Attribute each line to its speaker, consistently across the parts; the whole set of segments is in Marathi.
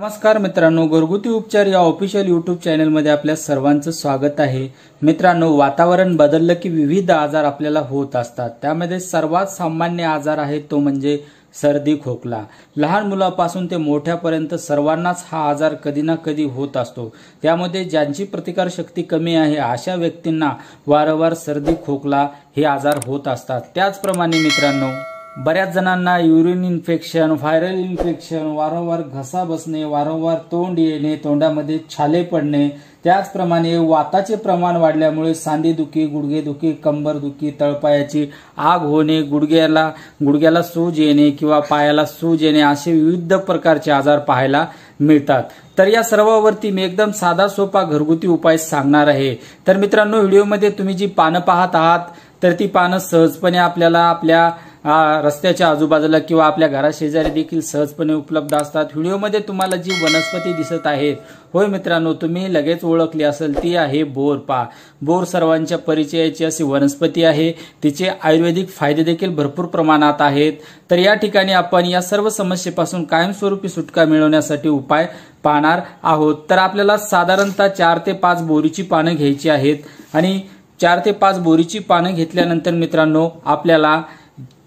Speaker 1: नमस्कार मित्रांनो घरगुती उपचार या ऑफिशियल यूट्यूब चॅनलमध्ये आपल्या सर्वांचं स्वागत आहे मित्रांनो वातावरण बदललं की विविध आजार आपल्याला होत असतात त्यामध्ये सर्वात सामान्य आजार आहे तो म्हणजे सर्दी खोकला लहान मुलापासून ते मोठ्यापर्यंत सर्वांनाच हा आजार कधी ना कधी होत असतो त्यामध्ये ज्यांची प्रतिकारशक्ती कमी आहे अशा व्यक्तींना वारंवार सर्दी खोकला हे आजार होत असतात त्याचप्रमाणे मित्रांनो बऱ्याच जणांना युरिन इन्फेक्शन व्हायरल इन्फेक्शन वारंवार घसा बसणे वारंवार तोंड येणे तोंडामध्ये छाले पडणे त्याचप्रमाणे वाताचे प्रमाण वाढल्यामुळे सांधेदुखी कंबर दुखी तळपायाची आग होणे गुडघ्याला गुडघ्याला सूज येणे किंवा पायाला सूज येणे असे विविध प्रकारचे आजार पाहायला मिळतात तर या सर्वावरती मी एकदम साधा सोपा घरगुती उपाय सांगणार आहे तर मित्रांनो व्हिडिओमध्ये तुम्ही जी पानं पाहत आहात तर ती पानं सहजपणे आपल्याला आपल्या रस्त्याच्या आजूबाजूला किंवा आपल्या घराशेजारी देखील सहजपणे उपलब्ध असतात व्हिडिओमध्ये तुम्हाला जी वनस्पती दिसत आहेत होय मित्रांनो तुम्ही लगेच ओळखली असेल ती आहे बोरपा बोर सर्वांच्या परिचयाची अशी वनस्पती आहे तिचे आयुर्वेदिक फायदे देखील भरपूर प्रमाणात आहेत तर या ठिकाणी आपण या सर्व समस्येपासून कायमस्वरूपी सुटका मिळवण्यासाठी उपाय पाहणार आहोत तर आपल्याला साधारणतः चार ते पाच बोरीची पानं घ्यायची आहेत आणि चार ते पाच बोरीची पानं घेतल्यानंतर मित्रांनो आपल्याला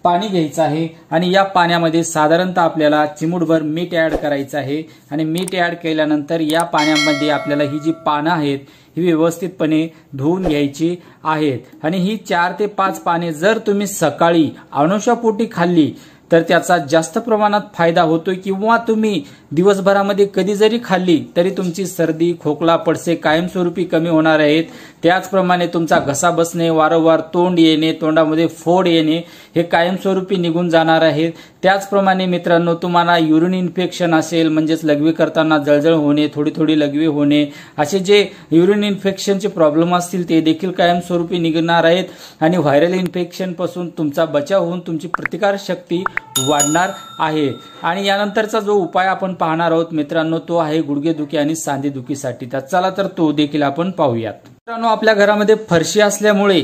Speaker 1: पाणी घ्यायचं आहे आणि या पाण्यामध्ये साधारणतः आपल्याला चिमूडभर मीठ ॲड करायचं आहे आणि मीठ ॲड केल्यानंतर या पाण्यामध्ये आपल्याला ही जी पानं आहेत ही व्यवस्थितपणे धुवून घ्यायची आहेत आणि ही चार ते पाच पाने जर तुम्ही सकाळी अनुषापोटी खाल्ली तर त्याचा जास्त प्रमाणात फायदा होतो किंवा तुम्ही दिवसभरामध्ये कधी जरी खाल्ली तरी तुमची सर्दी खोकला पडसे कायमस्वरूपी कमी होणार आहेत त्याचप्रमाणे तुमचा घसा बसणे वारंवार तोंड येणे तोंडामध्ये फोड येणे हे कायमस्वरूपी निघून जाणार आहेत त्याचप्रमाणे मित्रांनो तुम्हाला युरिन इन्फेक्शन असेल म्हणजेच लघवी करताना जळजळ होणे थोडी थोडी लघवी होणे असे जे युरिन इन्फेक्शनचे प्रॉब्लेम असतील ते देखील कायमस्वरूपी निघणार आहेत आणि व्हायरल इन्फेक्शनपासून तुमचा बचाव होऊन तुमची प्रतिकारशक्ती वाढणार आहे आणि यानंतरचा जो उपाय आपण पाहणार आहोत मित्रांनो तो आहे गुडघेदुखी आणि सांधेदुखीसाठी तर चला तर तो देखील आपण पाहूयात मित्रांनो आपल्या घरामध्ये फरशी असल्यामुळे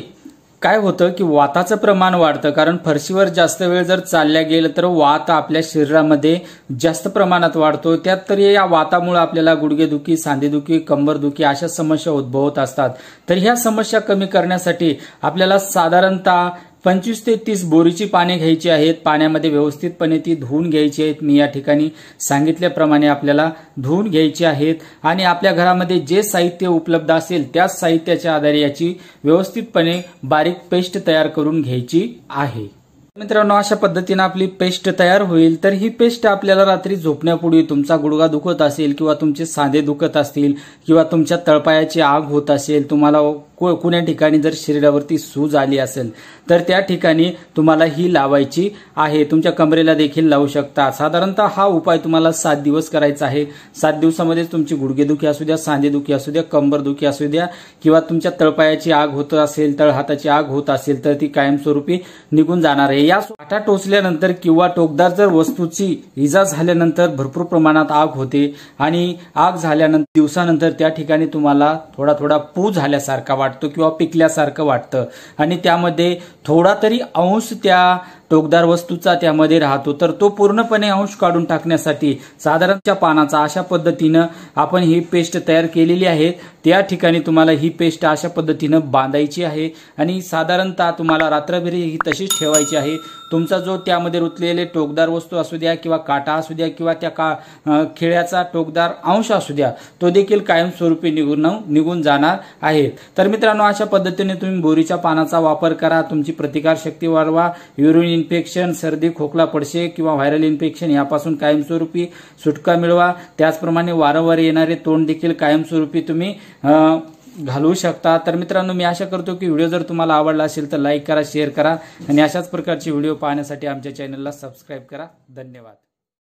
Speaker 1: काय होतं की वाताचं प्रमाण वाढतं कारण फरशीवर जास्त वेळ जर चालल्या गेलं तर वात आपल्या शरीरामध्ये जास्त प्रमाणात वाढतो त्यात तरी या वातामुळे आपल्याला गुडघेदुखी सांधेदुखी कंबरदुखी अशा समस्या उद्भवत असतात तर ह्या समस्या कमी करण्यासाठी आपल्याला साधारणतः पंचवीस ते तीस बोरीची पाने घ्यायची आहेत पाण्यामध्ये व्यवस्थितपणे ती धुवून घ्यायची आहेत मी या ठिकाणी सांगितल्याप्रमाणे आपल्याला धुवून घ्यायची आहेत आणि आपल्या घरामध्ये जे साहित्य उपलब्ध असेल त्याच साहित्याच्या आधारे याची व्यवस्थितपणे बारीक पेस्ट तयार करून घ्यायची आहे मित्रांनो अशा पद्धतीनं आपली पेस्ट तयार होईल तर ही पेस्ट आपल्याला रात्री झोपण्यापूर्वी तुमचा गुडगा दुखत असेल किंवा तुमचे सांधे दुखत असतील किंवा तुमच्या तळपायाची आग होत असेल तुम्हाला कुण्या ठिकाणी जर शरीरावरती सूज आली असेल तर त्या ठिकाणी तुम्हाला ही लावायची आहे तुमच्या कमरेला देखील लावू शकता साधारणतः हा उपाय तुम्हाला सात दिवस करायचा आहे सात दिवसामध्ये तुमची गुडघेदुखी असू द्या सांधेदुखी असू द्या कंबरदुखी असू द्या किंवा तुमच्या तळपायाची आग होत असेल तळहाताची आग होत असेल तर ती कायमस्वरूपी निघून जाणार आहे या आटा टोचल्यानंतर किंवा टोकदार जर वस्तूची इजा झाल्यानंतर भरपूर प्रमाणात आग होते आणि आग झाल्यानंतर दिवसानंतर त्या ठिकाणी तुम्हाला थोडा थोडा पू झाल्यासारखा वाटतो किंवा पिकल्यासारखं वाटतं आणि त्यामध्ये थोडा तरी अंश त्या टोकदार वस्तूचा त्यामध्ये राहतो तर तो पूर्णपणे अंश काढून टाकण्यासाठी साधारणच्या पानाचा अशा पद्धतीनं आपण ही पेस्ट तयार केलेली आहे त्या ठिकाणी तुम्हाला ही पेस्ट अशा पद्धतीनं बांधायची आहे आणि साधारणतः तुम्हाला रात्रभरी ही तशीच ठेवायची आहे तुमचा जो त्यामध्ये रुतलेले टोकदार वस्तू असू द्या किंवा काटा असू द्या किंवा त्या का खिळ्याचा टोकदार अंश असू द्या तो देखील कायमस्वरूपी निघून निघून जाणार आहे तर मित्रांनो अशा पद्धतीने तुम्ही बोरीच्या पानाचा वापर करा तुमची प्रतिकारशक्ती वाढवा युरिन इन्फेक्शन सर्दी खोकला पडशे किंवा व्हायरल इन्फेक्शन यापासून कायमस्वरूपी सुटका मिळवा त्याचप्रमाणे वारंवार येणारे तोंड देखील कायमस्वरूपी तुम्ही घालवू शकता तर मित्रांनो मी आशा करतो की व्हिडिओ जर तुम्हाला आवडला असेल तर लाईक करा शेअर करा आणि अशाच प्रकारचे व्हिडिओ पाहण्यासाठी आमच्या चॅनलला सबस्क्राईब करा धन्यवाद